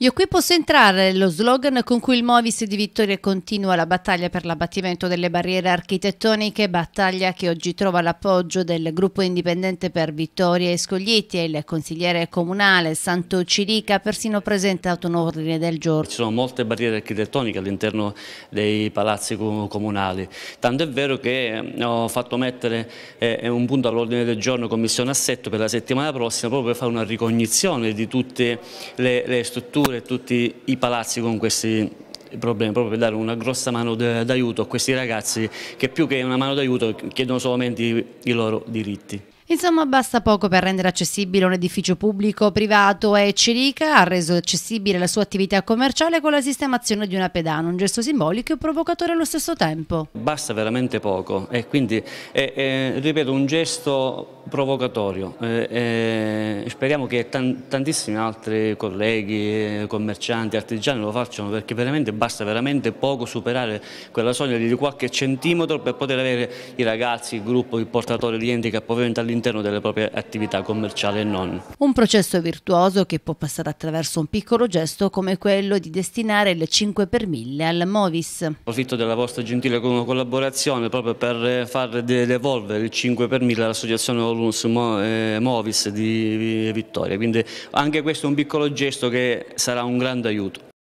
Io qui posso entrare lo slogan con cui il Movis di Vittoria continua la battaglia per l'abbattimento delle barriere architettoniche, battaglia che oggi trova l'appoggio del gruppo indipendente per Vittoria e Scoglietti e il consigliere comunale Santo Cirica persino presentato un ordine del giorno. Ci sono molte barriere architettoniche all'interno dei palazzi comunali, tanto è vero che eh, ho fatto mettere eh, eh, un punto all'ordine del giorno Commissione Assetto per la settimana prossima proprio per fare una ricognizione di tutte le strutture strutture e tutti i palazzi con questi problemi, proprio per dare una grossa mano d'aiuto a questi ragazzi che più che una mano d'aiuto chiedono solamente i loro diritti. Insomma, basta poco per rendere accessibile un edificio pubblico, privato e Cirica ha reso accessibile la sua attività commerciale con la sistemazione di una pedana, un gesto simbolico e provocatore allo stesso tempo. Basta veramente poco e quindi è, è ripeto, un gesto provocatorio. E, e speriamo che tantissimi altri colleghi, commercianti, artigiani lo facciano perché veramente basta veramente poco superare quella soglia di qualche centimetro per poter avere i ragazzi, il gruppo, il portatore di enti che poi all'interno all'interno delle proprie attività commerciali e non. Un processo virtuoso che può passare attraverso un piccolo gesto come quello di destinare il 5 per 1000 al Movis. Approfitto della vostra gentile collaborazione proprio per eh, far devolvere il 5 per 1000 all'associazione Olunus eh, Movis di Vittoria, quindi anche questo è un piccolo gesto che sarà un grande aiuto.